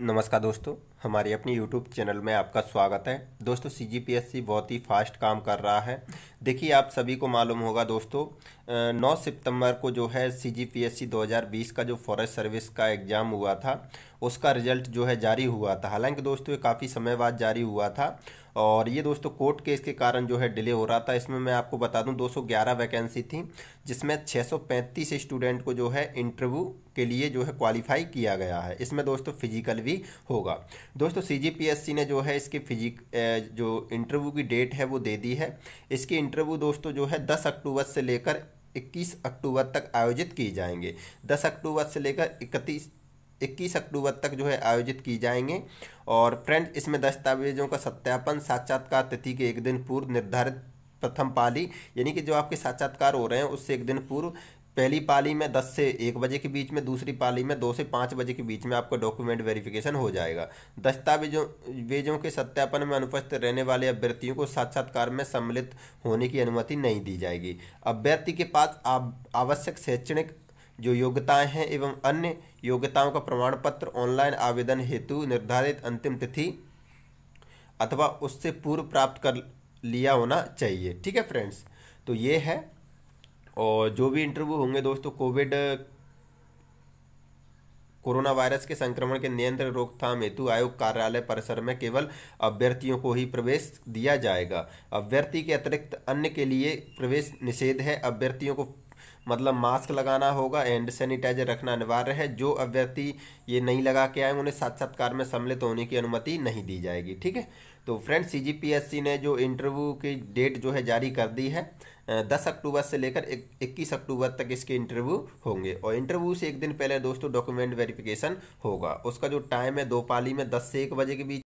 नमस्कार दोस्तों हमारे अपने YouTube चैनल में आपका स्वागत है दोस्तों सी जी बहुत ही फास्ट काम कर रहा है देखिए आप सभी को मालूम होगा दोस्तों 9 सितंबर को जो है सी जी 2020 का जो फॉरेस्ट सर्विस का एग्ज़ाम हुआ था उसका रिजल्ट जो है जारी हुआ था हालांकि दोस्तों ये काफ़ी समय बाद जारी हुआ था और ये दोस्तों कोर्ट केस के कारण जो है डिले हो रहा था इसमें मैं आपको बता दूं 211 वैकेंसी थी जिसमें 635 स्टूडेंट को जो है इंटरव्यू के लिए जो है क्वालिफाई किया गया है इसमें दोस्तों फिजिकल भी होगा दोस्तों सी ने जो है इसके फिजिक जो इंटरव्यू की डेट है वो दे दी है इसकी इंटरव्यू दोस्तों जो है दस अक्टूबर से लेकर 21 अक्टूबर तक आयोजित किए जाएंगे 10 अक्टूबर से लेकर इकतीस इक्कीस अक्टूबर तक जो है आयोजित की जाएंगे और फ्रेंड इसमें दस्तावेजों का सत्यापन साक्षात्कार तिथि के एक दिन पूर्व निर्धारित प्रथम पाली यानी कि जो आपके साक्षात्कार हो रहे हैं उससे एक दिन पूर्व पहली पाली में 10 से 1 बजे के बीच में दूसरी पाली में 2 से 5 बजे के बीच में आपका डॉक्यूमेंट वेरिफिकेशन हो जाएगा दस्तावेजों वेजों के सत्यापन में अनुपस्थित रहने वाले अभ्यर्थियों को साक्षात्कार में सम्मिलित होने की अनुमति नहीं दी जाएगी अभ्यर्थी के पास आवश्यक शैक्षणिक जो योग्यताएं हैं एवं अन्य योग्यताओं का प्रमाण पत्र ऑनलाइन आवेदन हेतु निर्धारित अंतिम तिथि अथवा उससे पूर्व प्राप्त कर लिया होना चाहिए ठीक है फ्रेंड्स तो ये है और जो भी इंटरव्यू होंगे दोस्तों कोविड कोरोना वायरस के संक्रमण के नियंत्रण रोकथाम हेतु आयोग कार्यालय परिसर में केवल अभ्यर्थियों को ही प्रवेश दिया जाएगा अभ्यर्थी के अतिरिक्त अन्य के लिए प्रवेश निषेध है अभ्यर्थियों को मतलब मास्क लगाना होगा एंड सैनिटाइजर रखना अनिवार्य है जो अभ्यर्थी ये नहीं लगा के आए उन्हें साक्षात्कार में सम्मिलित होने की अनुमति नहीं दी जाएगी ठीक है तो फ्रेंड्स सी ने जो इंटरव्यू की डेट जो है जारी कर दी है दस अक्टूबर से लेकर इक्कीस अक्टूबर तक इसके इंटरव्यू होंगे और इंटरव्यू से एक दिन पहले दोस्तों डॉक्यूमेंट वेरिफिकेशन होगा उसका जो टाइम है दो पाली में दस से एक बजे के बीच